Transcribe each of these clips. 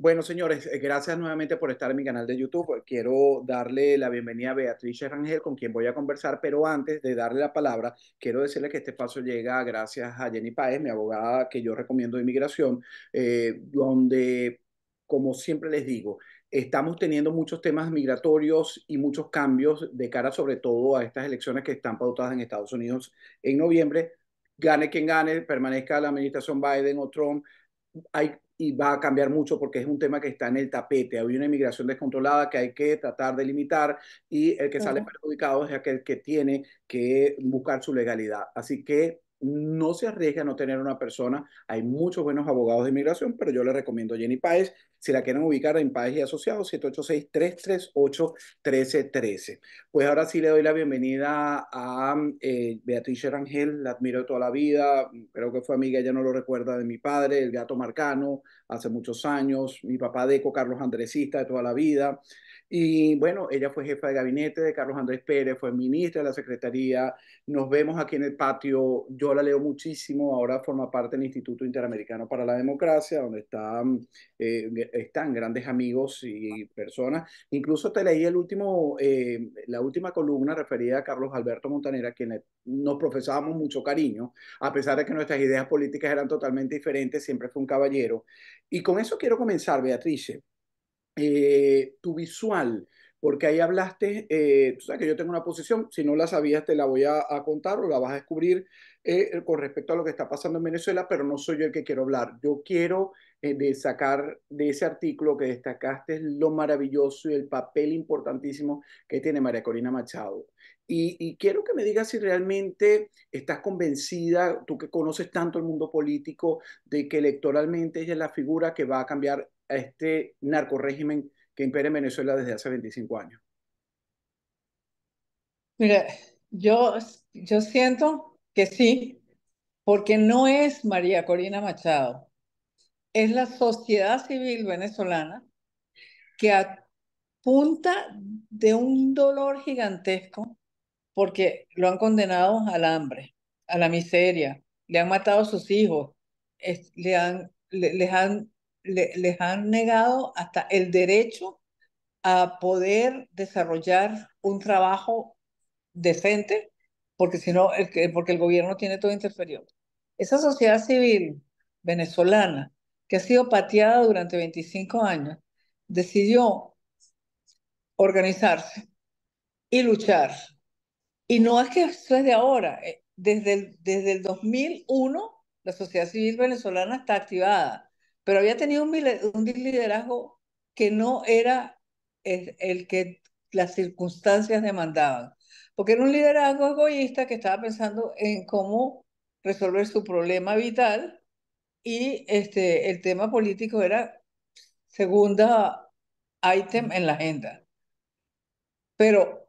Bueno, señores, eh, gracias nuevamente por estar en mi canal de YouTube. Quiero darle la bienvenida a Beatriz Rangel, con quien voy a conversar, pero antes de darle la palabra, quiero decirle que este paso llega gracias a Jenny Paez, mi abogada que yo recomiendo de inmigración, eh, donde, como siempre les digo, estamos teniendo muchos temas migratorios y muchos cambios de cara sobre todo a estas elecciones que están pautadas en Estados Unidos en noviembre. Gane quien gane, permanezca la administración Biden o Trump, hay y va a cambiar mucho porque es un tema que está en el tapete. Hay una inmigración descontrolada que hay que tratar de limitar y el que sale perjudicado es aquel que tiene que buscar su legalidad. Así que no se arriesgue a no tener una persona. Hay muchos buenos abogados de inmigración, pero yo le recomiendo Jenny Paez. Si la quieren ubicar en países y Asociados, 786-338-1313. Pues ahora sí le doy la bienvenida a eh, Beatriz Rangel, la admiro de toda la vida, creo que fue amiga, ella no lo recuerda, de mi padre, el gato Marcano, hace muchos años, mi papá Deco, Carlos Andresista de toda la vida. Y bueno, ella fue jefa de gabinete de Carlos Andrés Pérez, fue ministra de la Secretaría. Nos vemos aquí en el patio. Yo la leo muchísimo. Ahora forma parte del Instituto Interamericano para la Democracia, donde está eh, están grandes amigos y personas. Incluso te leí el último, eh, la última columna referida a Carlos Alberto Montanera, quien nos profesábamos mucho cariño, a pesar de que nuestras ideas políticas eran totalmente diferentes, siempre fue un caballero. Y con eso quiero comenzar, Beatrice. Eh, tu visual, porque ahí hablaste, eh, tú sabes que yo tengo una posición, si no la sabías te la voy a, contar o la vas a descubrir con respecto a lo que está pasando en Venezuela, pero no soy yo el que quiero hablar. Yo quiero eh, de sacar de ese artículo que destacaste lo maravilloso y el papel importantísimo que tiene María Corina Machado. Y, quiero que me digas si realmente estás convencida, tú que conoces tanto el mundo político, de que electoralmente ella es la figura que va a cambiar a este régimen que impera en Venezuela desde hace 25 años. Mira, yo, yo siento que sí, porque no es María Corina Machado es la sociedad civil venezolana que apunta de un dolor gigantesco, porque lo han condenado al hambre, a la miseria, le han matado a sus hijos, le han, les, han, han negado hasta el derecho a poder desarrollar un trabajo decente, porque el, porque el gobierno tiene todo interferido. Esa sociedad civil venezolana que ha sido pateada durante 25 años, decidió organizarse y luchar. Y no es que eso es de ahora, eh, desde el, desde el 2001 la sociedad civil venezolana está activada, pero había tenido un, un liderazgo que no era el, el que las circunstancias demandaban, porque era un liderazgo egoísta que estaba pensando en cómo resolver su problema vital y este, el tema político era segunda item en la agenda. Pero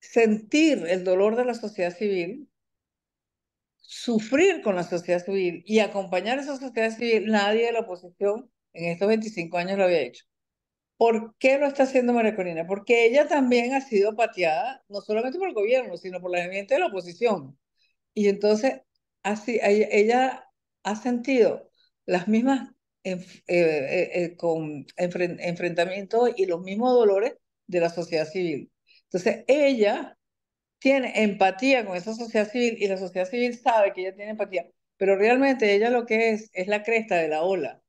sentir el dolor de la sociedad civil, sufrir con la sociedad civil y acompañar a esa sociedad civil, nadie de la oposición en estos 25 años lo había hecho. ¿Por qué lo está haciendo María Corina? Porque ella también ha sido pateada, no solamente por el gobierno, sino por la gente de la oposición. Y entonces, así, ella ha sentido las mismas eh, eh, eh, con enfrentamientos y los mismos dolores de la sociedad civil. Entonces, ella tiene empatía con esa sociedad civil y la sociedad civil sabe que ella tiene empatía, pero realmente ella lo que es es la cresta de la ola.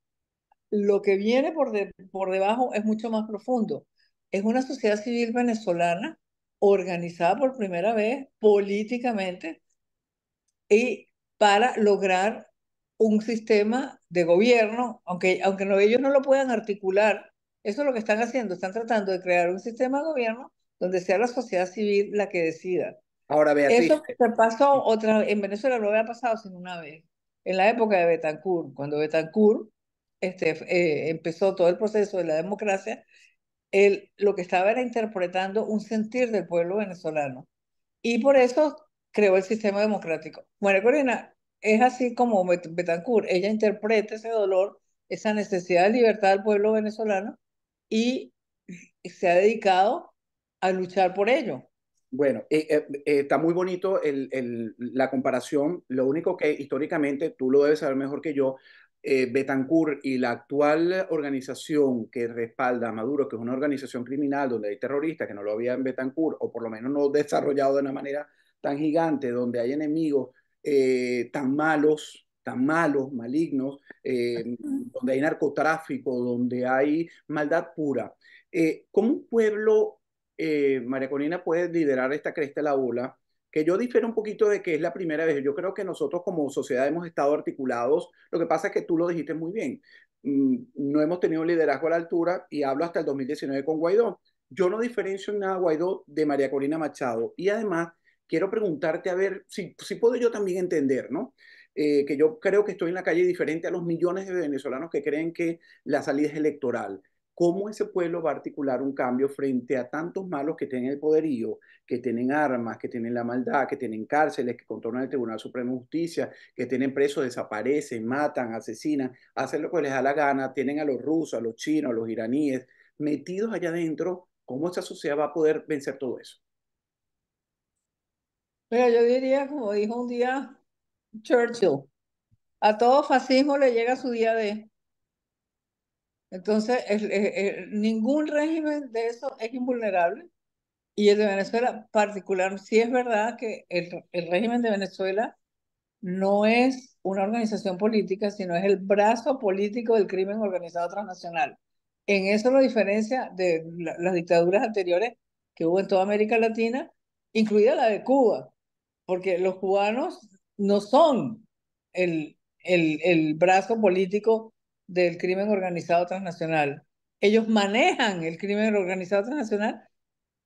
Lo que viene por, por debajo es mucho más profundo. Es una sociedad civil venezolana organizada por primera vez políticamente y para lograr un sistema de gobierno, aunque, aunque ellos no lo puedan articular, eso es lo que están haciendo, están tratando de crear un sistema de gobierno donde sea la sociedad civil la que decida. Ahora, vea, Eso se pasó otra en Venezuela no había pasado sin una vez, en la época de Betancourt, cuando Betancourt este, eh, empezó todo el proceso de la democracia, lo que estaba era interpretando un sentir del pueblo venezolano. Y por eso creó el sistema democrático. Bueno, Corina, es así como Betancourt, ella interpreta ese dolor, esa necesidad de libertad del pueblo venezolano y se ha dedicado a luchar por ello. Bueno, eh, eh, eh, está muy bonito el, la comparación. Lo único que históricamente, tú lo debes saber mejor que yo, Betancourt y la actual organización que respalda a Maduro, que es una organización criminal donde hay terroristas que no lo había en Betancourt, o por lo menos no desarrollado de una manera tan gigante, donde hay enemigos eh, tan malos, tan malos, malignos, eh, donde hay narcotráfico, donde hay maldad pura. Eh, ¿Cómo un pueblo, María Corina, puede liderar esta cresta de la ola? Que yo difiero un poquito de que es la primera vez. Yo creo que nosotros como sociedad hemos estado articulados. Lo que pasa es que tú lo dijiste muy bien. Mm, no hemos tenido liderazgo a la altura y hablo hasta el 2019 con Guaidó. Yo no diferencio en nada a Guaidó de María Corina Machado. Y además, quiero preguntarte a ver si, puedo yo también entender, ¿no? Eh, que yo creo que estoy en la calle diferente a los millones de venezolanos que creen que la salida es electoral. ¿Cómo ese pueblo va a articular un cambio frente a tantos malos que tienen el poderío, que tienen armas, que tienen la maldad, que tienen cárceles, que contornan el Tribunal Supremo de Justicia, que tienen presos, desaparecen, matan, asesinan, hacen lo que les da la gana, tienen a los rusos, a los chinos, a los iraníes metidos allá adentro? ¿Cómo esa sociedad va a poder vencer todo eso? Mira, yo diría, como dijo un día Churchill, a todo fascismo le llega su día de... Entonces, ningún régimen de eso es invulnerable. Y el de Venezuela, particular, sí es verdad que el, régimen de Venezuela no es una organización política, sino es el brazo político del crimen organizado transnacional. En eso lo diferencia de las dictaduras anteriores que hubo en toda América Latina, incluida la de Cuba, porque los cubanos no son el, el, el brazo político del crimen organizado transnacional. Ellos manejan el crimen organizado transnacional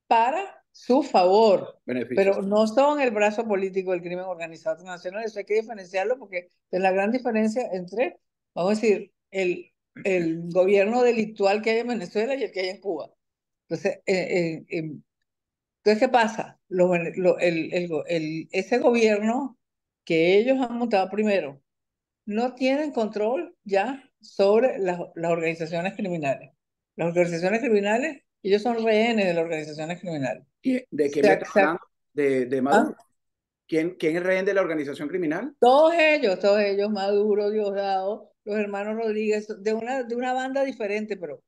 para su favor, pero no son el brazo político del crimen organizado transnacional. Eso hay que diferenciarlo porque es la gran diferencia entre, vamos a decir, el, el gobierno delictual que hay en Venezuela y el que hay en Cuba. Entonces, en... Eh, eh, em, entonces, ¿qué pasa? ese gobierno que ellos han montado primero no tienen control ya sobre las, organizaciones criminales. Las organizaciones criminales, ellos son rehenes de las organizaciones criminales. ¿De quién ¿De, ¿Ah? ¿Quién, ¿Quién, es rehén de la organización criminal? Todos ellos, todos ellos, Maduro, Diosdado, los hermanos Rodríguez, de una, de una banda diferente, pero,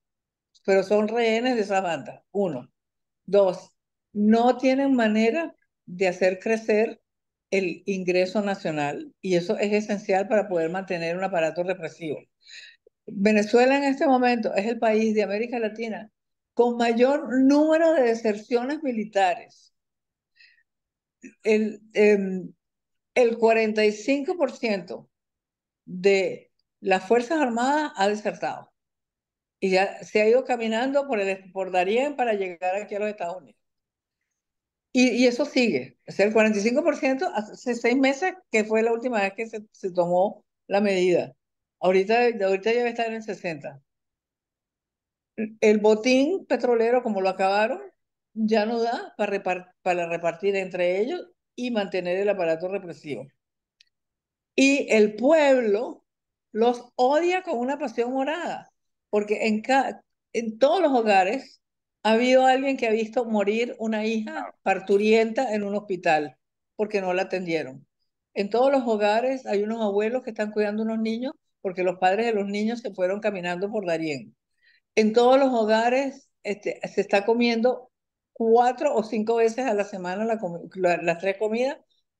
pero son rehenes de esa banda, uno. Dos, no tienen manera de hacer crecer el ingreso nacional y eso es esencial para poder mantener un aparato represivo. Venezuela en este momento es el país de América Latina con mayor número de deserciones militares. El, 45% em, de las Fuerzas Armadas ha desertado y ya se ha ido caminando por, el, por Darien para llegar aquí a los Estados Unidos. Y, eso sigue. O sea, el 45% hace seis meses que fue la última vez que se, tomó la medida. Ahorita, ahorita ya va a estar en el 60. El botín petrolero, como lo acabaron, ya no da para, para repartir entre ellos y mantener el aparato represivo. Y el pueblo los odia con una pasión morada, porque en, en todos los hogares ¿Ha habido alguien que ha visto morir una hija parturienta en un hospital porque no la atendieron? En todos los hogares hay unos abuelos que están cuidando unos niños porque los padres de los niños se fueron caminando por Darien. En todos los hogares este, se está comiendo cuatro o cinco veces a la semana las tres comidas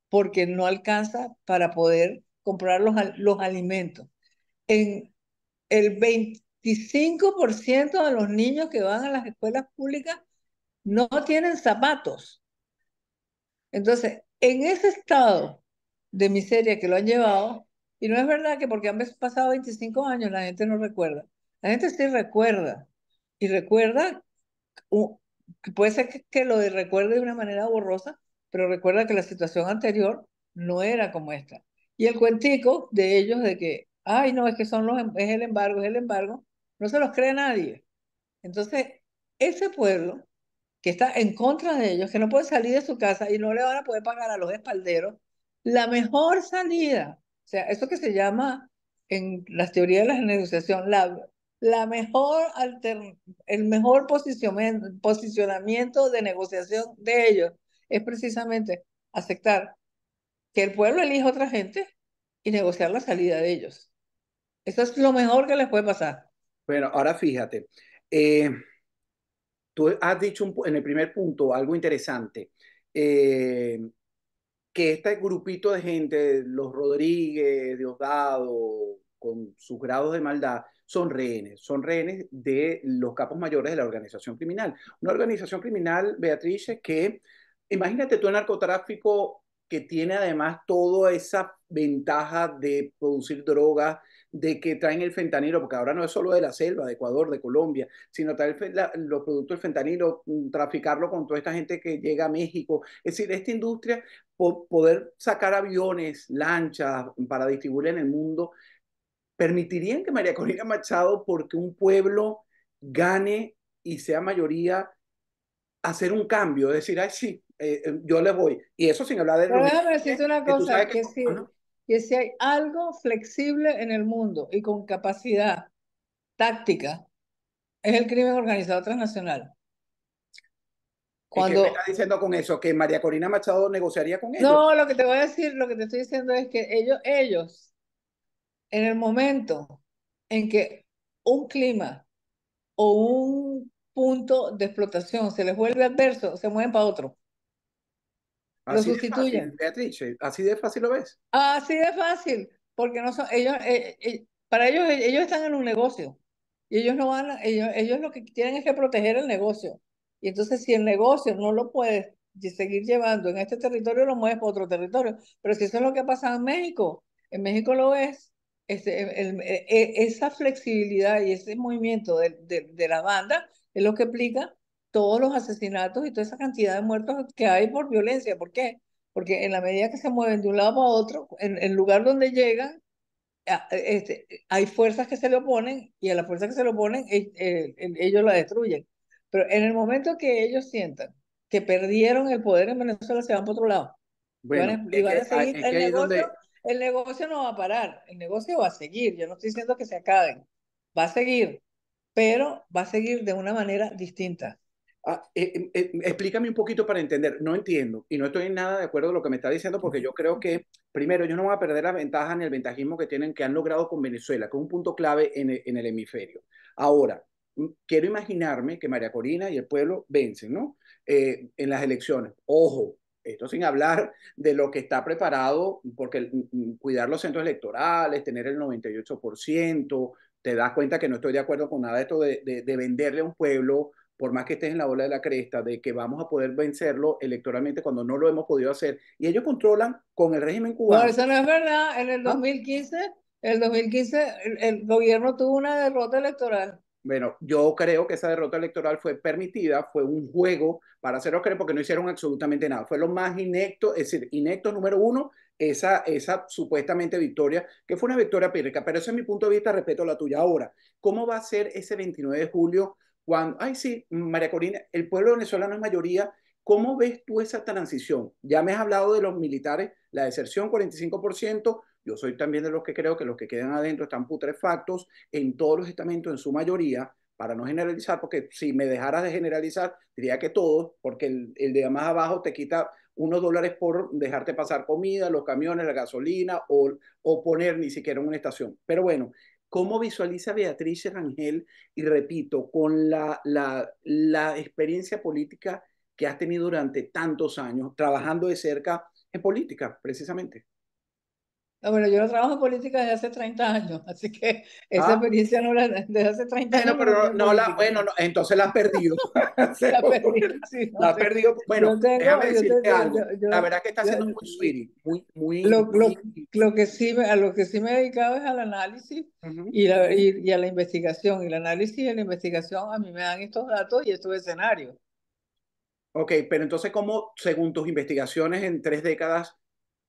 porque no alcanza para poder comprar los, los alimentos. En el 20, 25% de los niños que van a las escuelas públicas no tienen zapatos. Entonces, en ese estado de miseria que lo han llevado, y no es verdad que porque han pasado 25 años la gente no recuerda, la gente sí recuerda, y recuerda, puede ser que, que lo recuerde de una manera borrosa, pero recuerda que la situación anterior no era como esta. Y el cuentico de ellos de que, ay, no, es que son los, em, es el embargo, es el embargo, no se los cree nadie. Entonces, ese pueblo que está en contra de ellos, que no puede salir de su casa y no le van a poder pagar a los espalderos, la mejor salida, o sea, eso que se llama en las teorías de la negociación, la, la mejor el mejor posicionamiento, posicionamiento de negociación de ellos es precisamente aceptar que el pueblo elija otra gente y negociar la salida de ellos. Eso es lo mejor que les puede pasar. Bueno, ahora fíjate, eh, tú has dicho en el primer punto algo interesante, eh, que este grupito de gente, los Rodríguez, Diosdado, con sus grados de maldad, son rehenes, son rehenes de los capos mayores de la organización criminal. Una organización criminal, Beatriz, que imagínate tú el narcotráfico que tiene además toda esa ventaja de producir drogas, de que traen el fentanilo, porque ahora no es solo de la selva, de Ecuador, de Colombia, sino traer los productos del fentanilo, mm, traficarlo con toda esta gente que llega a México. Es decir, esta industria, poder sacar aviones, lanchas mm, para distribuir en el mundo, permitirían que María Corina Machado, porque un pueblo gane y sea mayoría, hacer un cambio, decir, ay, sí, eh, eh, yo le voy. Y eso sin hablar de... Pero una cosa, que, sí que si hay algo flexible en el mundo y con capacidad táctica, es el crimen organizado transnacional. Cuando... ¿Qué me está diciendo con eso? ¿Que María Corina Machado negociaría con ellos? No, lo que te voy a decir, lo que te estoy diciendo es que ellos, ellos, en el momento en que un clima o un punto de explotación se les vuelve adverso, se mueven para otro lo sustituyen. Beatriz, así de fácil lo ves. Así de fácil, porque no son, ellos, eh, eh, eh, para ellos, ellos están en un negocio y ellos no van, ellos, ellos lo que tienen es que proteger el negocio. Y entonces si el negocio no lo puedes seguir llevando en este territorio, lo mueves a otro territorio. Pero si eso es lo que ha pasado en México, en México lo ves, este, esa flexibilidad y ese movimiento de, de, de la banda es lo que explica todos los asesinatos y toda esa cantidad de muertos que hay por violencia. ¿Por qué? Porque en la medida que se mueven de un lado a otro, en el lugar donde llegan, este, hay fuerzas que se le oponen y a las fuerzas que se le oponen e, e, ellos la destruyen. Pero en el momento que ellos sientan que perdieron el poder en Venezuela, se van por otro lado. Bueno, y el negocio no va a parar, el negocio va a seguir. Yo no estoy diciendo que se acaben, va a seguir, pero va a seguir de una manera distinta. Ah, eh, em, eh, explícame un poquito para entender. No entiendo y no estoy en nada de acuerdo con lo que me está diciendo porque yo creo que, primero, yo no van a perder la ventaja ni el ventajismo que tienen, que han logrado con Venezuela, que es un punto clave en el, hemisferio. Ahora, quiero imaginarme que María Corina y el pueblo vencen, ¿no? Eh, en las elecciones. Ojo, esto sin hablar de lo que está preparado, porque cuidar los centros electorales, tener el 98%, te das cuenta que no estoy de acuerdo con nada de esto de venderle a un pueblo por más que estés en la bola de la cresta, de que vamos a poder vencerlo electoralmente cuando no lo hemos podido hacer. Y ellos controlan con el régimen cubano. eso no es verdad. En el 2015, ¿Ah? el 2015 el, gobierno tuvo una derrota electoral. Bueno, yo creo que esa derrota electoral fue permitida, fue un juego para hacerlo creer porque no hicieron absolutamente nada. Fue lo más inecto, es decir, inecto número uno, esa, esa supuestamente victoria, que fue una victoria pírrica. Pero ese es mi punto de vista respeto la tuya. Ahora, ¿cómo va a ser ese 29 de julio cuando, ay sí, María Corina, el pueblo venezolano es mayoría, ¿cómo ves tú esa transición? Ya me has hablado de los militares, la deserción 45%, yo soy también de los que creo que los que quedan adentro están putrefactos en todos los estamentos, en su mayoría, para no generalizar, porque si me dejaras de generalizar, diría que todos, porque el, de más abajo te quita unos dólares por dejarte pasar comida, los camiones, la gasolina o, o poner ni siquiera una estación. Pero bueno, ¿Cómo visualiza Beatriz Rangel? Y repito, con la, la, la experiencia política que has tenido durante tantos años, trabajando de cerca en política, precisamente. Ah, bueno, yo no trabajo en política desde hace 30 años, así que esa ah. experiencia no la desde hace 30 años. Bueno, pero no, la, bueno, entonces la has perdido. la, has perdido. Bueno, déjame decirte algo. la verdad que está haciendo muy sweetie, muy, lo, que sí, a lo que sí me he dedicado es al análisis y, y, a la investigación. Y el análisis y la investigación a mí me dan estos datos y estos escenarios. Ok, pero entonces, ¿cómo, según tus investigaciones en tres décadas,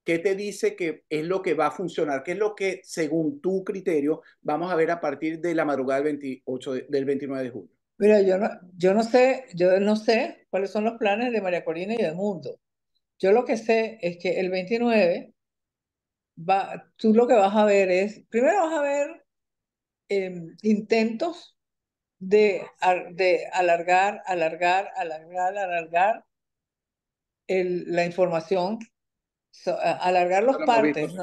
¿Qué te dice que es lo que va a funcionar? ¿Qué es lo que, según tu criterio, vamos a ver a partir de la madrugada del, 28 del 29 de julio? Mira, yo no, yo no sé, yo no sé cuáles son los planes de María Corina y del mundo. Yo lo que sé es que el 29 va, tú lo que vas a ver es, primero vas a ver em, intentos de, de alargar, alargar, alargar, alargar el, la información alargar los partes,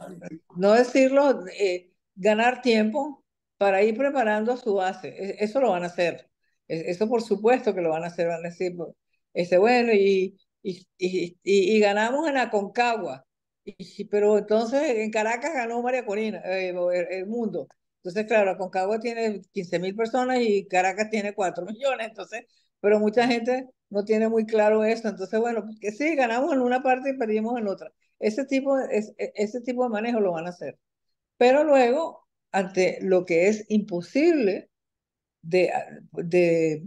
no, decirlo, eh, ganar tiempo para ir preparando su base. E, eso lo van a hacer. E, eso por supuesto que lo van a hacer, van a decir, ese bueno, y, y, y, ganamos en Aconcagua. pero entonces en Caracas ganó María Corina, eh, el, mundo. Entonces, claro, Aconcagua tiene 15 mil personas y Caracas tiene 4 millones, entonces, pero mucha gente no tiene muy claro eso. Entonces, bueno, que sí, ganamos en una parte y perdimos en otra. Ese tipo, es, e, ese tipo de manejo lo van a hacer. Pero luego, ante lo que es imposible de, de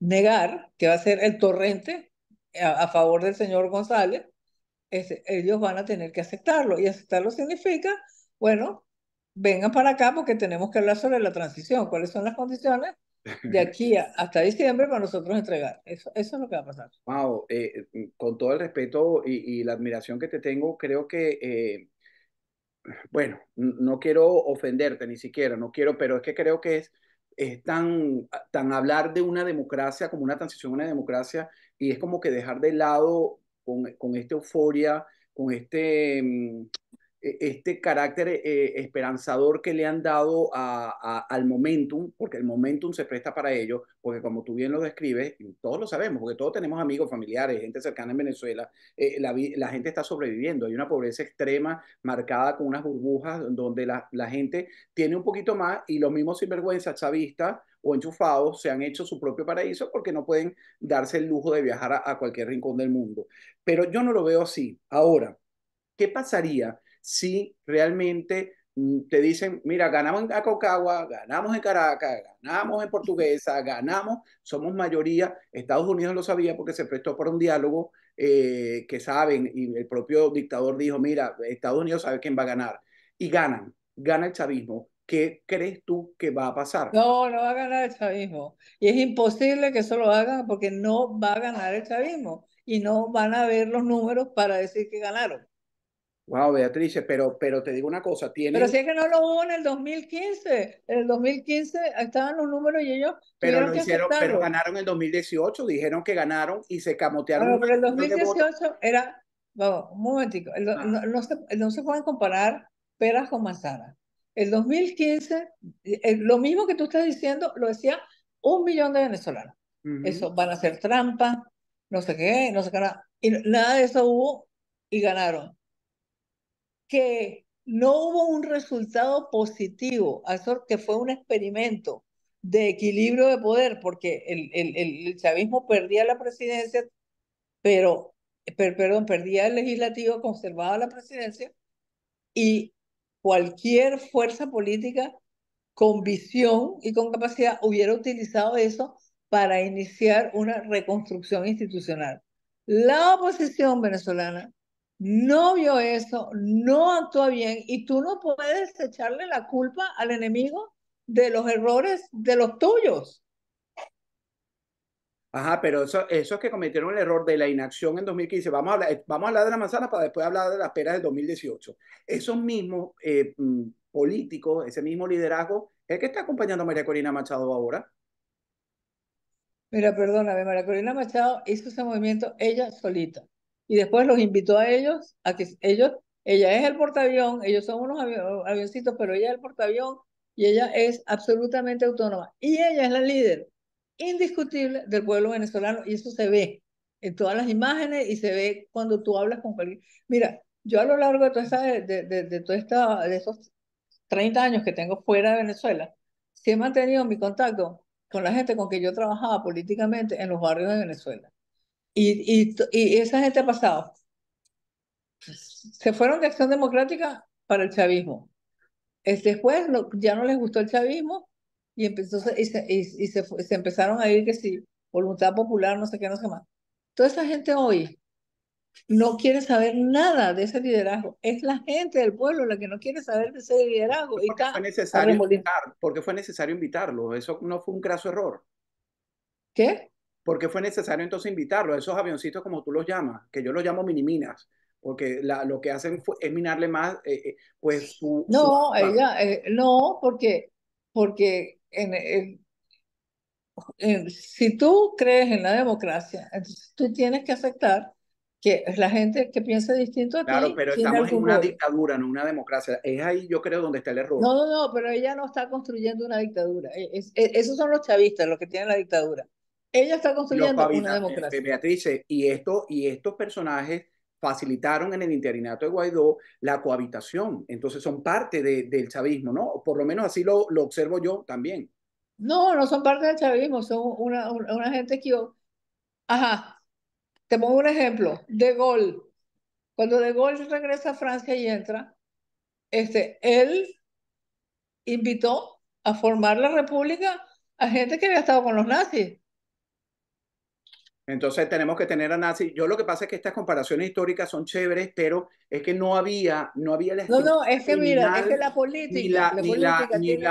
negar, que va a ser el torrente eh, a, favor del señor González, ellos van a tener que aceptarlo. Y aceptarlo significa, bueno, vengan para acá porque tenemos que hablar sobre la transición, cuáles son las condiciones de aquí hasta diciembre para nosotros entregar. Eso, es lo que va a pasar. Wow, eh, eh, con todo el respeto y, la admiración que te tengo, creo que, eh, bueno, no quiero ofenderte ni siquiera, no quiero, pero es que creo que es, es tan, tan hablar de una democracia como una transición a una democracia y es como que dejar de lado con, esta euforia, con este... Mm, e-, este carácter eh, esperanzador que le han dado al momentum, porque el momentum se presta para ello, porque como tú bien lo describes, y todos lo sabemos, porque todos tenemos amigos, familiares, gente cercana en Venezuela, eh, la, la, gente está sobreviviendo, hay una pobreza extrema marcada con unas burbujas donde la, la gente tiene un poquito más y los mismos sinvergüenzas chavistas o enchufados se han hecho su propio paraíso porque no pueden darse el lujo de viajar a cualquier rincón del mundo. Pero yo no lo veo así. Ahora, ¿qué pasaría? si realmente mm, te dicen, mira, ganamos en Acocagua ganamos en Caracas, ganamos en Portuguesa, ganamos, somos mayoría, Estados Unidos lo sabía porque se prestó para un diálogo eh, que saben, y el propio dictador dijo, mira, Estados Unidos sabe quién va a ganar, y ganan, gana el chavismo. ¿Qué crees tú que va a pasar? No, no va a ganar el chavismo. Y es imposible que eso lo hagan porque no va a ganar el chavismo y no van a ver los números para decir que ganaron. Wow, Beatriz, pero, pero te digo una cosa, tiene... Pero si es que no lo hubo en el 2015, en el 2015 estaban los números y ellos... Pero, lo hicieron, pero ganaron en el 2018, dijeron que ganaron y se camotearon... pero el 2018 era... Vamos, un momentico, ah. no, no, se, pueden comparar peras con manzanas. El 2015, eh, lo mismo que tú estás diciendo, lo decía un millón de venezolanos. Eso, van a ser trampa, no sé qué, no sé qué, Y nada de eso hubo y ganaron que no hubo un resultado positivo, que fue un experimento de equilibrio de poder, porque el, el, el chavismo perdía la presidencia, pero, perdón, perdía el legislativo, conservaba la presidencia, y cualquier fuerza política con visión y con capacidad hubiera utilizado eso para iniciar una reconstrucción institucional. La oposición venezolana no vio eso, no actúa bien y tú no puedes echarle la culpa al enemigo de los errores de los tuyos. Ajá, pero eso, esos que cometieron el error de la inacción en 2015, vamos a hablar, vamos a hablar de la manzana para después hablar de las peras del 2018. Esos mismos eh, mm, políticos, ese mismo liderazgo, el que está acompañando a María Corina Machado ahora. Mira, perdóname, María Corina Machado hizo ese movimiento ella solita y después los invitó a ellos, a que ellos, ella es el portaavión, ellos son unos avioncitos, pero ella es el portaavión y ella es absolutamente autónoma. Y ella es la líder indiscutible del pueblo venezolano y eso se ve en todas las imágenes y se ve cuando tú hablas con cualquier... Mira, yo a lo largo de, toda esta, de, de, de, toda esta, de esos 30 años que tengo fuera de Venezuela, sí he mantenido mi contacto con la gente con que yo trabajaba políticamente en los barrios de Venezuela. Y, y, esa gente ha pasado. Se fueron de Acción Democrática para el chavismo. Después ya no les gustó el chavismo y, empezó, y, se, empezaron a ir que sí, voluntad popular, no sé qué, no sé más. Toda esa gente hoy no quiere saber nada de ese liderazgo. Es la gente del pueblo la que no quiere saber de ese liderazgo. y fue, necesario porque fue necesario invitarlo. Eso no fue un graso error. ¿Qué? qué fue necesario entonces invitarlo a esos avioncitos como tú los llamas, que yo los llamo miniminas, porque la, lo que hacen es minarle más, eh, eh, pues No, Ella, eh, no, porque, porque en, si tú crees en la democracia, entonces tú tienes que aceptar que la gente que piensa distinto claro, pero estamos en una dictadura, no una democracia. Es ahí, yo creo, donde está el error. No, no, no, pero ella no está construyendo una dictadura. esos son los chavistas los que tienen la dictadura. Ella está construyendo una democracia. Este, Beatrice, y, esto, y estos personajes facilitaron en el interinato de Guaidó la cohabitación. Entonces son parte de, del chavismo, ¿no? Por lo menos así lo, lo, observo yo también. No, no son parte del chavismo, son una, una, gente que Ajá, te pongo un ejemplo, De Gaulle. Cuando De Gaulle regresa a Francia y entra, este, él invitó a formar la república a gente que había estado con los nazis. Entonces tenemos que tener a Nazi. Yo lo que pasa es que estas comparaciones históricas son chéveres, pero es que no había, no había la No, no, es que mira, es que la política, la, tiene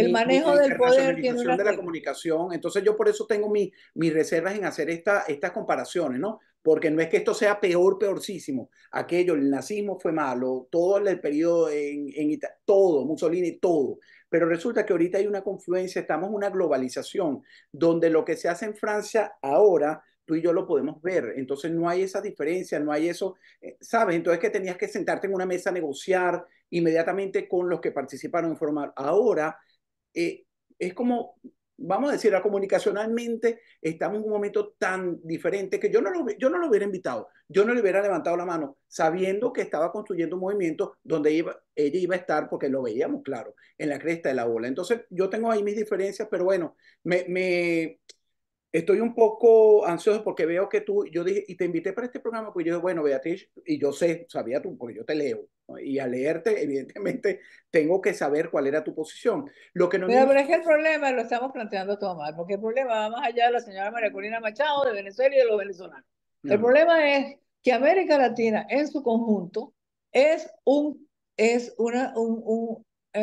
el manejo del poder tiene una de la comunicación. Entonces yo por eso tengo mi, mis reservas en hacer esta, estas comparaciones, ¿no? Porque no es que esto sea peor, peorcísimo. Aquello, el nazismo fue malo, todo el periodo en, en Italia, todo, Mussolini, todo. Pero resulta que ahorita hay una confluencia, estamos en una globalización, donde lo que se hace en Francia ahora tú y yo lo podemos ver. Entonces no hay esa diferencia, no hay eso, eh, ¿sabes? Entonces que tenías que sentarte en una mesa a negociar inmediatamente con los que participaron en formar. Ahora eh, es como, vamos a decir, comunicacionalmente estamos en un momento tan diferente que yo no, lo, yo no lo hubiera invitado, yo no le hubiera levantado la mano sabiendo que estaba construyendo un movimiento donde iba, ella iba a estar, porque lo veíamos claro, en la cresta de la ola. Entonces, yo tengo ahí mis diferencias, pero bueno, me, estoy un poco ansioso porque veo que tú, yo dije, y te invité para este programa, pues yo, bueno, Beatriz, y yo sé, sabía tú, porque yo te leo, y al leerte, evidentemente, tengo que saber cuál era tu posición. Lo que no pero, es que el problema lo estamos planteando todo mal, porque el problema va más allá de la señora María Corina Machado, de Venezuela y de los venezolanos. El problema es que América Latina en su conjunto es un, es una, un,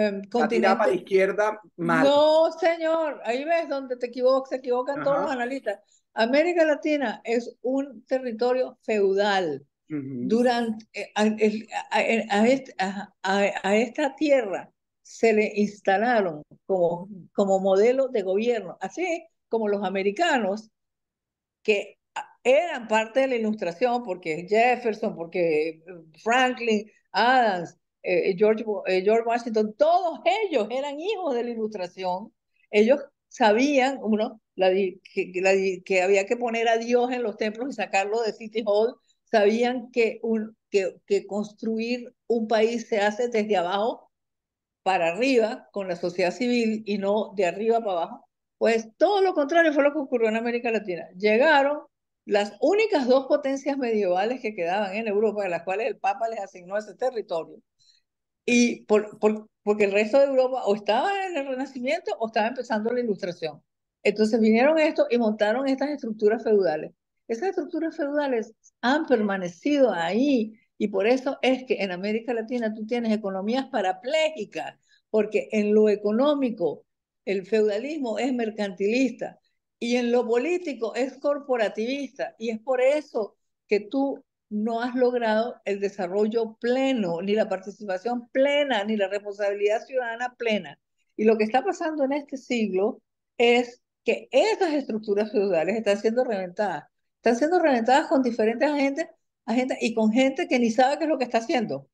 un continente. Em, para la izquierda mal. No, señor, ahí ves donde te equivocas, se equivocan todos los analistas. América Latina es un territorio feudal durante, eh, a, a, esta tierra se le instalaron como, como modelo de gobierno, así como los americanos que eran parte de la ilustración, porque Jefferson, porque eh, Franklin, Adams, eh, George, George Washington, todos ellos eran hijos de la ilustración. Ellos sabían, uno, que, había que poner a Dios en los templos y sacarlo de City Hall sabían que, un, que, que construir un país se hace desde abajo para arriba con la sociedad civil y no de arriba para abajo. Pues todo lo contrario fue lo que ocurrió en América Latina. Llegaron las únicas dos potencias medievales que quedaban en Europa, a las cuales el Papa les asignó ese territorio. Y por, porque el resto de Europa o estaba en el Renacimiento o estaba empezando la Ilustración. Entonces vinieron estos y montaron estas estructuras feudales. Esas estructuras feudales han permanecido ahí y por eso es que en América Latina tú tienes economías parapléjicas, porque en lo económico el feudalismo es mercantilista y en lo político es corporativista y es por eso que tú no has logrado el desarrollo pleno, ni la participación plena, ni la responsabilidad ciudadana plena. Y lo que está pasando en este siglo es que esas estructuras feudales están siendo reventadas. Están siendo reventadas con diferentes agentes, agentes y con gente que ni sabe qué es lo que está haciendo.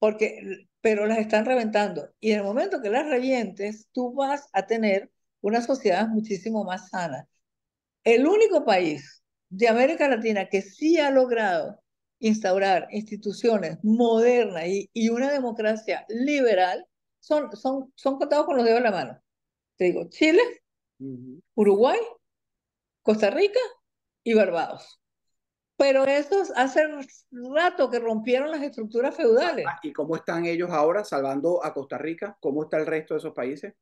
Porque, pero las están reventando. Y en el momento que las revientes, tú vas a tener una sociedad muchísimo más sana. El único país de América Latina que sí ha logrado instaurar instituciones modernas y, y una democracia liberal son, son, son contados con los dedos de la mano. Te digo, Chile, Uruguay, Costa Rica y Barbados. Pero estos hace rato que rompieron las estructuras feudales. Ah, ¿Y cómo están ellos ahora salvando a Costa Rica? ¿Cómo está el resto de esos países?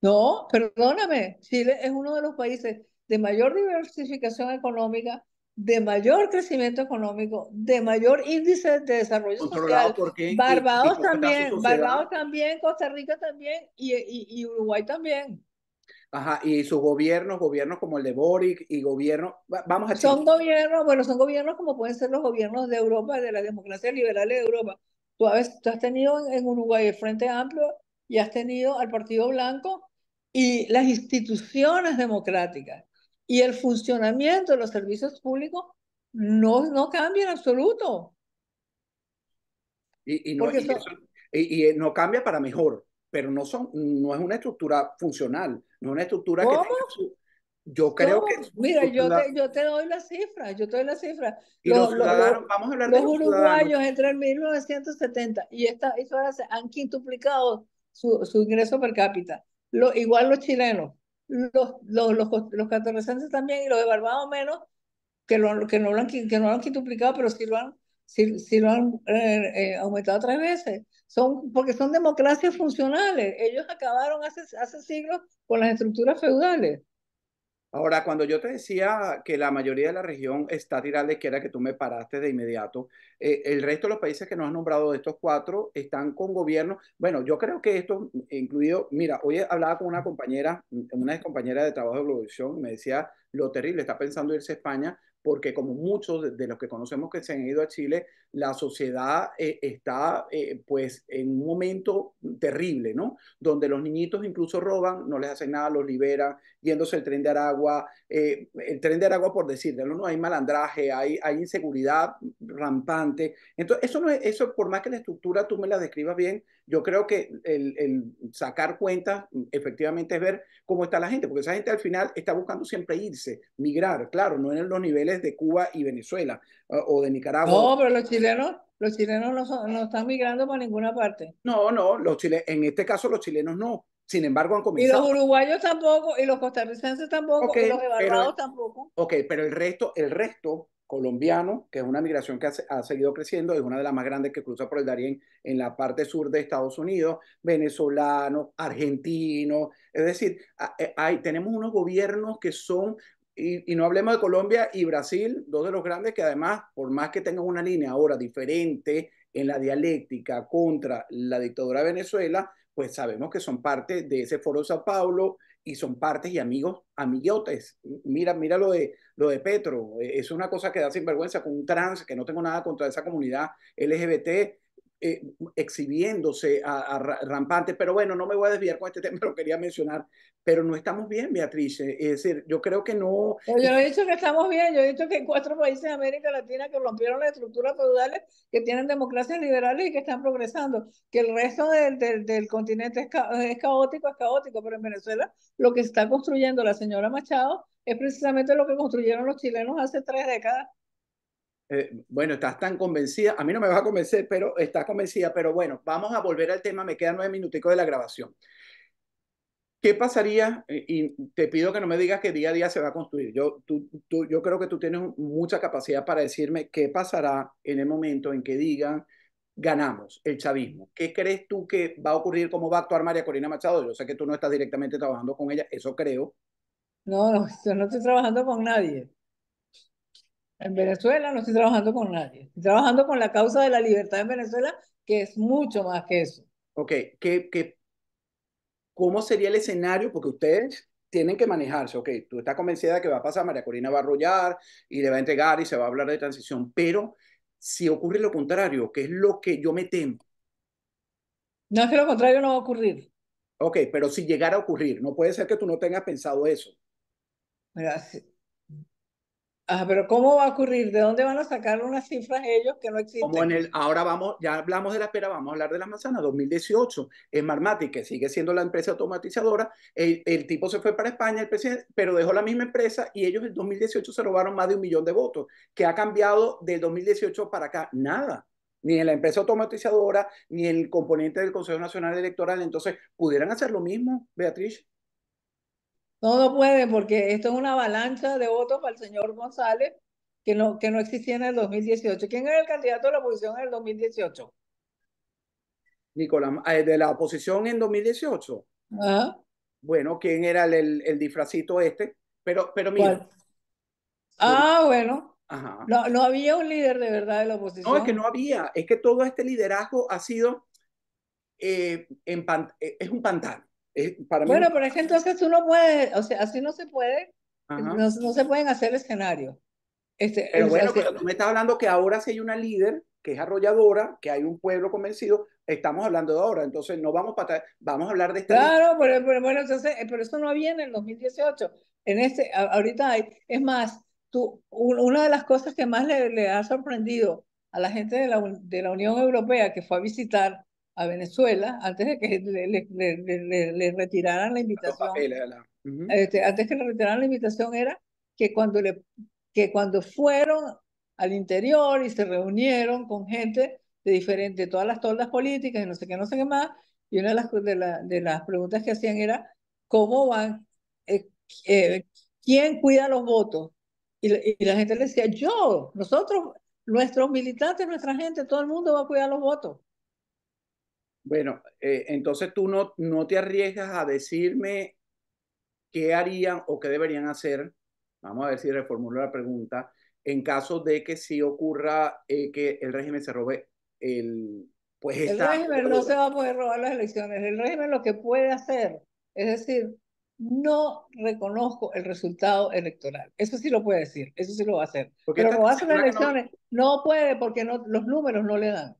No, perdóname, Chile es uno de los países de mayor diversificación económica, de mayor crecimiento económico, de mayor índice de desarrollo social. Barbados también, Barbados también, Costa Rica también y Uruguay también. Ajá, y sus gobiernos, gobiernos como el de Boric y gobiernos, vamos a decir. Son gobiernos, bueno, son gobiernos como pueden ser los gobiernos de Europa, de la democracia liberal de Europa. Tú, has, tú has tenido en Uruguay el Frente Amplio y has tenido al Partido Blanco y las instituciones democráticas y el funcionamiento de los servicios públicos no, no cambia en absoluto. Y, y no, y no cambia para mejor, pero no, son, no es una estructura funcional una estructura ¿Cómo? que... Yo creo que... Mira, yo te, yo te, doy la cifra yo te doy la cifra los, vamos a uruguayos entre el 1970 y esta y han quintuplicado su, ingreso per cápita. Lo, igual los chilenos, los, los, los, los también y los de Barbados menos, que, lo, que, no lo han, que no lo han quintuplicado, pero sí lo han si, si lo han eh, eh, aumentado tres veces, son, porque son democracias funcionales. Ellos acabaron hace, hace siglos con las estructuras feudales. Ahora, cuando yo te decía que la mayoría de la región está tirada de la izquierda, que tú me paraste de inmediato, eh, el resto de los países que nos has nombrado de estos cuatro están con gobierno Bueno, yo creo que esto incluido, mira, hoy hablaba con una compañera, una compañera de trabajo de producción me decía lo terrible, está pensando irse a España porque como muchos de los que conocemos que se han ido a Chile, la sociedad eh, está eh, pues en un momento terrible, ¿no? Donde los niñitos incluso roban, no les hacen nada, los liberan, yéndose el tren de Aragua, eh, el tren de Aragua por decirlo, ¿no? Hay malandraje, hay, inseguridad rampante. Entonces, eso no es, eso por más que la estructura tú me la describas bien, yo creo que el, sacar cuentas efectivamente es ver cómo está la gente, porque esa gente al final está buscando siempre irse, migrar, claro, no en los niveles de Cuba y Venezuela ah, o de Nicaragua. No, pero los chilenos, los chilenos no, están migrando para ninguna parte. No, no, los en este caso los chilenos no, sin embargo, han comenzado. Y los uruguayos tampoco, y los costarricenses tampoco, y los evaluados tampoco. Ok, pero el resto, el resto colombiano, que es una migración que ha, seguido creciendo, es una de las más grandes que cruza por el Darien en la parte sur de Estados Unidos, venezolano, argentino, es decir, eh, hay, tenemos unos gobiernos que son, y, no hablemos de Colombia y Brasil, dos de los grandes que además, por más que tengan una línea ahora diferente en la dialéctica contra la dictadura de Venezuela, pues sabemos que son parte de ese foro de Sao Paulo, y son partes y amigos, amigotes, Mira, mira lo de, lo de Petro, es una cosa que da sinvergüenza con un trans, que no tengo nada contra esa comunidad LGBT, eh, exhibiéndose a, rampantes rampante, pero bueno, no me voy a desviar con este tema, lo quería mencionar, pero no estamos bien, Beatriz. Es decir, yo creo que no... Yo he dicho que estamos bien, yo he dicho que hay cuatro países de América Latina que rompieron las estructuras feudales, que tienen democracias liberales y que están progresando, que el resto del, del, continente es, es caótico, es caótico, pero en Venezuela lo que está construyendo la señora Machado es precisamente lo que construyeron los chilenos hace tres décadas eh, bueno, estás tan convencida, a mí no me vas a convencer, pero estás convencida, pero bueno, vamos a volver al tema, me quedan nueve minuticos de la grabación. ¿Qué pasaría? Eh, y te pido que no me digas que día a día se va a construir. Yo, tú, yo creo que tú tienes mucha capacidad para decirme qué pasará en el momento en que digan ganamos el chavismo. ¿Qué crees tú que va a ocurrir? ¿Cómo va a actuar María Corina Machado? Yo sé que tú no estás directamente trabajando con ella, eso creo. No, no, yo no estoy trabajando con nadie. En Venezuela no estoy trabajando con nadie. Estoy trabajando con la causa de la libertad en Venezuela, que es mucho más que eso. Ok, ¿Qué, qué, cómo sería el escenario? Porque ustedes tienen que manejarse. Ok, tú estás convencida de que va a pasar, María Corina va a arrollar y le va a entregar y se va a hablar de transición. Pero si ocurre lo contrario, que es lo que yo me temo. No es que lo contrario no va a ocurrir. Ok, pero si llegara a ocurrir, no puede ser que tú no tengas pensado eso. Gracias. Ah, pero ¿cómo va a ocurrir? ¿De dónde van a sacar unas cifras ellos que no existen? Como en el, ahora vamos, ya hablamos de la espera, vamos a hablar de las manzanas. 2018, es marmati, que sigue siendo la empresa automatizadora, el, tipo se fue para España, el presidente, pero dejó la misma empresa y ellos en 2018 se robaron más de un millón de votos. que ha cambiado del 2018 para acá? Nada ni en la empresa automatizadora, ni en el componente del Consejo Nacional Electoral. Entonces, ¿pudieran hacer lo mismo, Beatriz? No, no puede, porque esto es una avalancha de votos para el señor González que no, que no existía en el 2018. ¿Quién era el candidato de la oposición en el 2018? Nicolás, eh, de la oposición en 2018. Ajá. Bueno, ¿quién era el, el, disfrazito este? Pero, pero mira. Ah, bueno. Ajá. No, había un líder de verdad de la oposición. No, es que no había. Es que todo este liderazgo ha sido eh, en eh, es un pantano. Eh, bueno, por pero es que entonces no puedes, o sea, así no se puede, no, se pueden hacer escenarios. Este, pero bueno, pero tú me estás hablando que ahora sí hay una líder que es arrolladora, que hay un pueblo convencido, estamos hablando de ahora, entonces no vamos para vamos a hablar de esta Claro, pero, bueno, entonces, eh, pero eso no viene en 2018. En este, ahorita hay, es más, tú, una de las cosas que más le, ha sorprendido a la gente de la, de la Unión Europea que fue a visitar a Venezuela antes de que le, retiraran la invitación. Este, antes que le retiraran la invitación era que cuando, le, que cuando fueron al interior y se reunieron con gente de diferente, todas las toldas políticas y no sé qué, no sé qué más, y una de las, de, de las preguntas que hacían era, ¿cómo van? Eh, eh, ¿Quién cuida los votos? Y, y la gente le decía, yo, nosotros, nuestros militantes, nuestra gente, todo el mundo va a cuidar los votos. Bueno, eh, entonces tú no, no te arriesgas a decirme qué harían o qué deberían hacer. Vamos a ver si reformulo la pregunta. En caso de que sí ocurra eh, que el régimen se robe el... Pues el régimen no se va a poder robar las elecciones. El régimen lo que puede hacer es decir, no reconozco el resultado electoral. Eso sí lo puede decir, eso sí lo va a hacer. Porque Pero robarse las elecciones no... no... puede porque no, los números no le dan.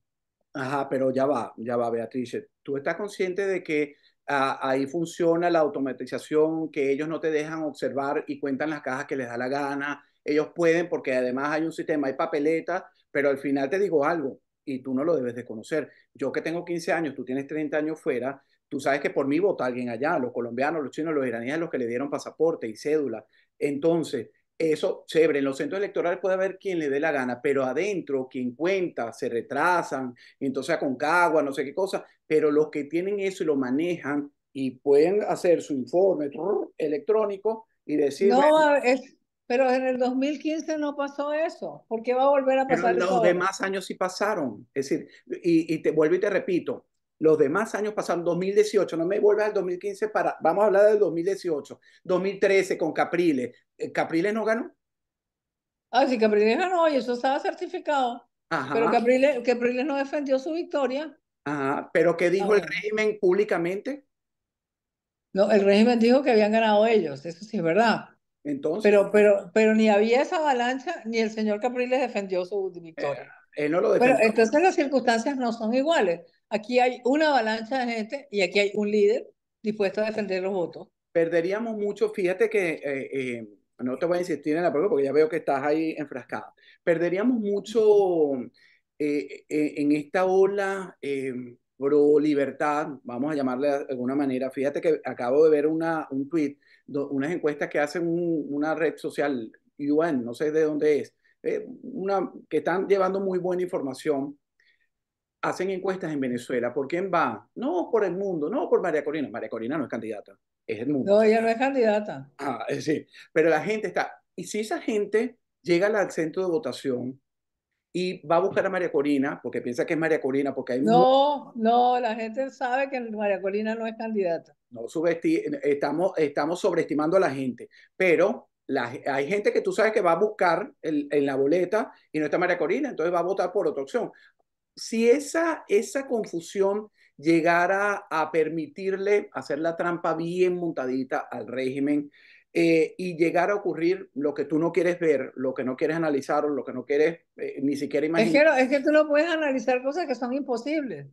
Ajá, pero ya va, ya va, Beatriz, ¿Tú estás consciente de que ah, ahí funciona la automatización, que ellos no te dejan observar y cuentan las cajas que les da la gana? Ellos pueden porque además hay un sistema, hay papeleta, pero al final te digo algo y tú no lo debes de conocer. Yo que tengo 15 años, tú tienes 30 años fuera, tú sabes que por mí vota alguien allá, los colombianos, los chinos, los iraníes, los que le dieron pasaporte y cédula. Entonces, eso, chévere, en los centros electorales puede haber quien le dé la gana, pero adentro, quien cuenta, se retrasan, entonces a Concagua, no sé qué cosa, pero los que tienen eso y lo manejan y pueden hacer su informe electrónico y decir... No, es, pero en el 2015 no pasó eso, porque va a volver a pasar los demás años sí pasaron, es decir, y, y te vuelvo y te repito, los demás años pasaron, 2018, no me vuelvas al 2015 para, vamos a hablar del 2018, 2013 con Capriles. Eh, ¿Capriles no ganó? Ah, sí, Capriles ganó y eso estaba certificado. Pero Capriles, no defendió su victoria. Ajá, pero ¿qué dijo el régimen públicamente? No, el régimen dijo que habían ganado ellos, eso sí es verdad. Entonces. Pero, pero, pero ni había esa avalancha, ni el señor Capriles defendió su victoria. Eh, él no lo defendió. Pero entonces las circunstancias no son iguales. Aquí hay una avalancha de gente y aquí hay un líder dispuesto a defender los votos. Perderíamos mucho, fíjate que, eh, eh, no te voy a insistir en la prueba porque ya veo que estás ahí enfrascada, perderíamos mucho eh, en esta ola pro libertad, vamos a llamarle de alguna manera. Fíjate que acabo de ver un tweet, unas encuestas que hacen una red social, UN, no sé de dónde es, una, que están llevando muy buena información hacen encuestas en Venezuela, ¿por quién va? No por el mundo, no por María Corina. María Corina no es candidata, es el mundo. No, ella no es candidata. Ah, sí, pero la gente está. Y si esa gente llega al centro de votación y va a buscar a María Corina, porque piensa que es María Corina, porque hay... No, no, la gente sabe que María Corina no es candidata. No, estamos, sobreestimando a la gente, pero hay gente que tú sabes que va a buscar en la boleta y no está María Corina, entonces va a votar por otra opción si esa, esa confusión llegara a permitirle hacer la trampa bien montadita al régimen eh, y llegara a ocurrir lo que tú no quieres ver, lo que no quieres analizar o lo que no quieres eh, ni siquiera imaginar. Es que, tú no puedes analizar cosas que son imposibles.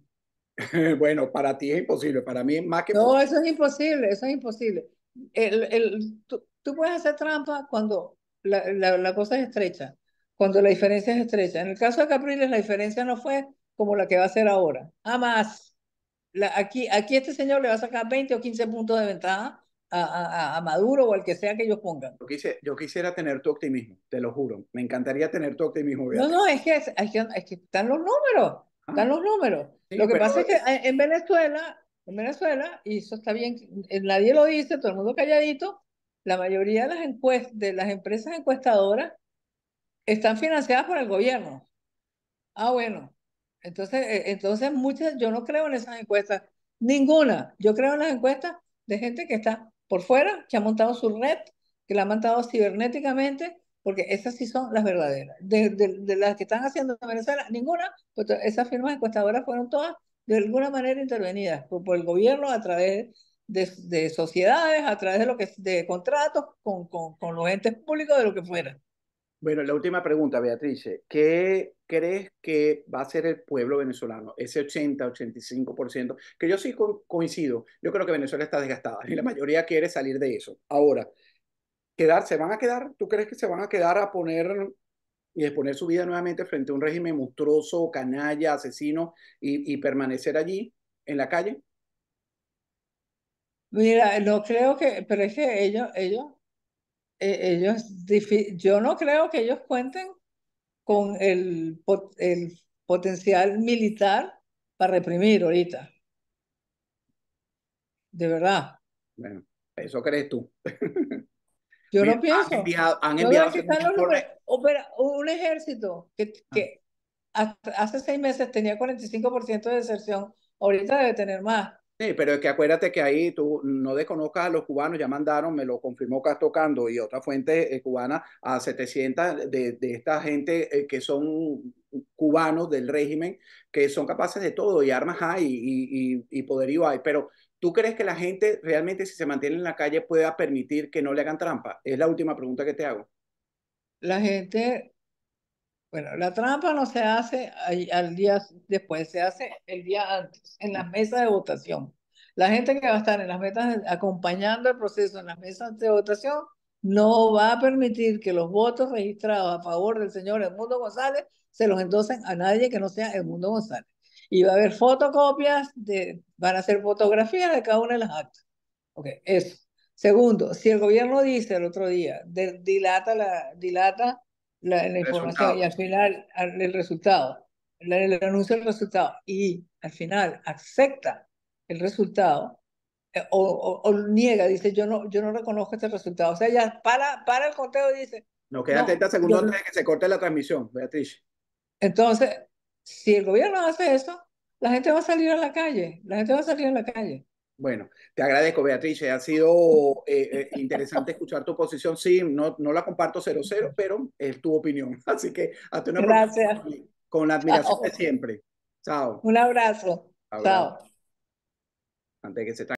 bueno, para ti es imposible, para mí es más que... No, eso es imposible, eso es imposible. tú, puedes hacer trampa cuando la cosa es estrecha cuando la diferencia es estrecha. En el caso de Capriles, la diferencia no fue como la que va a ser ahora. Jamás. La, aquí, aquí este señor le va a sacar 20 o 15 puntos de ventaja a, Maduro o al que sea que ellos pongan. Yo, yo, quisiera tener tu optimismo, te lo juro. Me encantaría tener tu optimismo. No, no, es que, están los números. Ah. están los números. lo que pasa es que eh, en Venezuela, en Venezuela, y eso está bien, eh, nadie lo dice, todo el mundo calladito, la mayoría de las, de las empresas encuestadoras están financiadas por el gobierno. Ah, bueno. Entonces, eh, entonces muchas, yo no creo en esas encuestas, ninguna. Yo creo en las encuestas de gente que está por fuera, que ha montado su red, que la ha montado cibernéticamente, porque esas sí son las verdaderas. De, las que están haciendo en Venezuela, ninguna, pues esas firmas encuestadoras fueron todas de alguna manera intervenidas por, el gobierno a través de, de, sociedades, a través de lo que de contratos con, con, con los entes públicos, de lo que fuera. Bueno, la última pregunta, Beatrice. ¿Qué crees que va a ser el pueblo venezolano? Ese 80, 85%, que yo sí coincido. Yo creo que Venezuela está desgastada y la mayoría quiere salir de eso. Ahora, ¿quedar? ¿Se van a quedar? ¿Tú crees que se van a quedar a poner y exponer su vida nuevamente frente a un régimen monstruoso, canalla, asesino y, y permanecer allí en la calle? Mira, no creo que, pero es que ellos, ellos eh, ellos, yo no creo que ellos cuenten con el, potencial militar para reprimir ahorita. De verdad. Bueno, eso crees tú. Yo no pienso. Han enviado, un ejército que, ah. hace seis meses tenía 45% de deserción, ahorita debe tener más. Sí, pero es que acuérdate que ahí tú no desconozcas a los cubanos, ya mandaron, me lo confirmó Castocando y otra fuente eh, cubana a 700 de, esta gente eh, que son cubanos del régimen, que son capaces de todo y armas hay y, y poderío hay, pero ¿tú crees que la gente realmente si se mantiene en la calle pueda permitir que no le hagan trampa? Es la última pregunta que te hago. La gente bueno, la trampa no se hace al día después, se hace el día antes, en las mesas de votación. La gente que va a estar en las mesas acompañando el proceso en las mesas de votación no va a permitir que los votos registrados a favor del señor Edmundo González se los endosen a nadie que no sea Edmundo González. Y va a haber fotocopias, de, van a ser fotografías de cada una de las actas. Ok, eso. Segundo, si el gobierno dice el otro día, dilata, la, dilata la, información y al final el resultado. Le, anuncia el resultado y al final acepta el resultado eh, o, niega, dice yo no, yo no reconozco este resultado. O sea, ya para, para el conteo dice... No quedan no, 30 segundos antes de que se corte la transmisión, Beatriz. Entonces, si el gobierno hace eso, la gente va a salir a la calle, la gente va a salir a la calle. Bueno, te agradezco, Beatriz, Ha sido eh, eh, interesante escuchar tu posición. Sí, no, no la comparto cero cero pero es tu opinión. Así que hasta una Gracias. con la admiración de siempre. Chao. Un abrazo. Chao. Antes que se